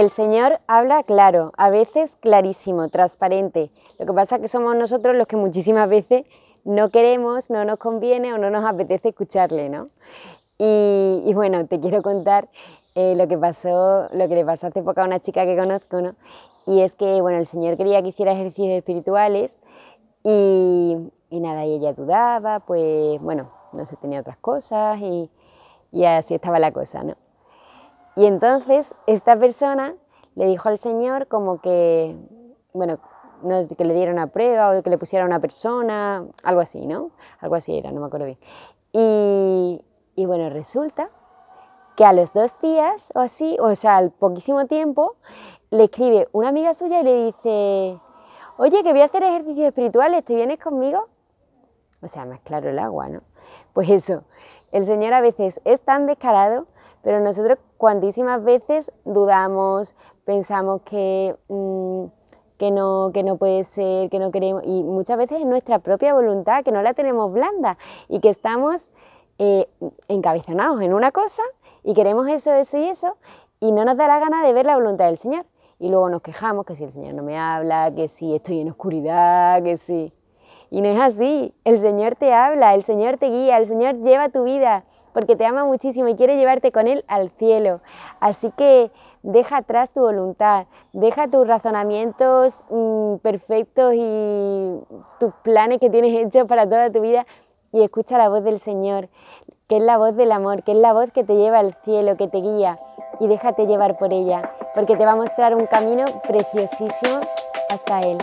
El Señor habla claro, a veces clarísimo, transparente. Lo que pasa es que somos nosotros los que muchísimas veces no queremos, no nos conviene o no nos apetece escucharle, ¿no? Y, bueno, te quiero contar eh, lo que pasó, lo que le pasó hace poco a una chica que conozco, ¿no? Y es que, bueno, el Señor quería que hiciera ejercicios espirituales y, nada, y ella dudaba, pues bueno, no se tenía otras cosas y, y así estaba la cosa, ¿no? Y entonces esta persona le dijo al Señor como que, bueno, no, que le diera una prueba o que le pusiera una persona, algo así, ¿no? Algo así era, no me acuerdo bien. Y, y bueno, resulta que a los dos días o así, o sea, al poquísimo tiempo, le escribe una amiga suya y le dice, oye, que voy a hacer ejercicios espirituales, ¿te vienes conmigo? O sea, más claro el agua, ¿no? Pues eso, el Señor a veces es tan descarado pero nosotros cuantísimas veces dudamos, pensamos que, mm, que, no, puede ser, que no queremos, y muchas veces es nuestra propia voluntad, que no la tenemos blanda y que estamos eh, encabezonados en una cosa y queremos eso, eso y eso, y no nos da la gana de ver la voluntad del Señor. Y luego nos quejamos que si el Señor no me habla, que si estoy en oscuridad, que si... Y no es así. El Señor te habla, el Señor te guía, el Señor lleva tu vida porque te ama muchísimo y quiere llevarte con Él al cielo. Así que deja atrás tu voluntad, deja tus razonamientos mm, perfectos y tus planes que tienes hechos para toda tu vida y escucha la voz del Señor, que es la voz del amor, que es la voz que te lleva al cielo, que te guía y déjate llevar por ella, porque te va a mostrar un camino preciosísimo hasta Él.